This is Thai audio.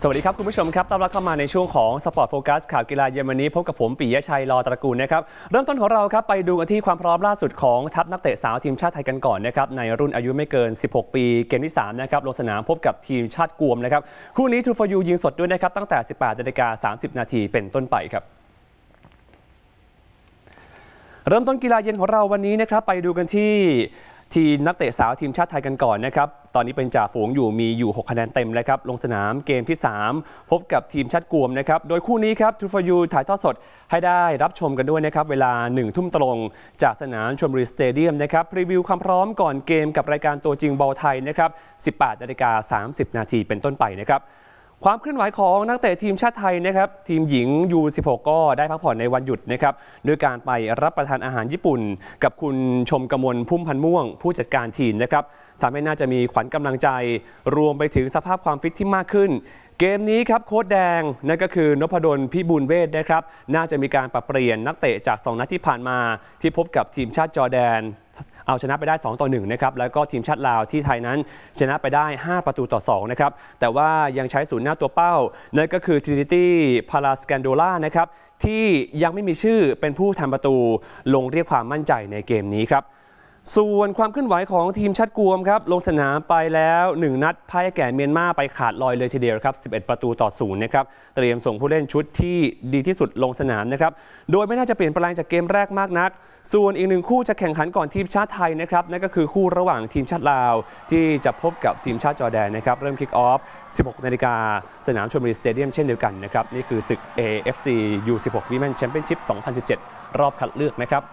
สวัสดีครับคุณผู้ชมครับต้อนรับเข้ามาในช่วงของสปอร์ตโฟกัสข่าวกีฬาเยอรมนีพบกับผมปิยชัยรอตระกูลนะครับ เริ่มต้นของเราครับ ไปดูกันที่ความพร้อมล่าสุดของทัพนักเตะสาวทีมชาติไทยกันก่อนนะครับ ในรุ่นอายุไม่เกิน 16 ปีเกมที่ 3 นะครับ ลงสนามพบกับทีมชาติกวมนะครับ คู่นี้ทูฟอยูยิงสดด้วยนะครับตั้งแต่ 18นาฬิกา30 นาทีเป็นต้นไปครับเริ่มต้นกีฬาเย็นของเราวันนี้นะครับไปดูกันที่ทีมนักเตะสาวทีมชาติไทยกันก่อนนะครับตอนนี้เป็นจ่าฝูงอยู่มีอยู่6คะแนนเต็มแล้วครับลงสนามเกมที่ 3 พบกับทีมชาติกวมนะครับโดยคู่นี้ครับทูฟยูถ่ายทอดสดให้ได้รับชมกันด้วยนะครับเวลา 1 ทุ่มตรงจากสนามชมรีสเตเดียมนะครับรีวิวความพร้อมก่อนเกมกับรายการตัวจริงบอลไทยนะครับ18นาฬิกา30นาทีเป็นต้นไปนะครับความเคลื่อนไหวของนักเตะทีมชาติไทยนะครับทีมหญิง U16 ก็ได้พักผ่อนในวันหยุดนะครับด้วยการไปรับประทานอาหารญี่ปุ่น กับคุณชมกมลพุ่มพันม่วงผู้จัดการทีมนะครับทำให้น่าจะมีขวัญกำลังใจรวมไปถึงสภาพความฟิตที่มากขึ้น เกมนี้ครับโค้ดแดงนั่นก็คือ นพดลพิบูลเวทนะครับน่าจะมีการปรับเปลี่ยนนักเตะจาก2นัดที่ผ่านมา ที่พบกับทีมชาติจอร์แดนเอาชนะไปได้ 2 ต่อ 1 นะครับ แล้วก็ทีมชาติลาวที่ไทยนั้น ชนะไปได้ 5 ประตูต่อ 2 นะครับ แต่ว่ายังใช้ศูนย์หน้าตัวเป้านั่นก็คือ Trinity p a l a s c a n d o l a นะครับ ที่ยังไม่มีชื่อเป็นผู้ทำประตูลงเรียกความมั่นใจในเกมนี้ครับส่วนความเคลื่อนไหวของทีมชาติกวมครับ ลงสนามไปแล้ว 1 นัดพ่ายแก่เมียนมาไปขาดลอยเลยทีเดียวครับ11 ประตูต่อศูนย์นะครับเตรียมส่งผู้เล่นชุดที่ดีที่สุดลงสนามนะครับ โดยไม่น่าจะเปลี่ยนแปลงจากเกมแรกมากนัก ส่วนอีกหนึ่งคู่จะแข่งขันก่อนทีมชาติไทยนะครับนั่นก็คือคู่ระหว่างทีมชาติลาว ที่จะพบกับทีมชาติจอร์แดนนะครับเริ่มคิกออฟ16 นาฬิกาสนามชลบุรีสเตเดียมเช่นเดียวกันนะครับนี่คือศึก AFC U16 Women Championship 2017 รอบคัดเลือกนะครับ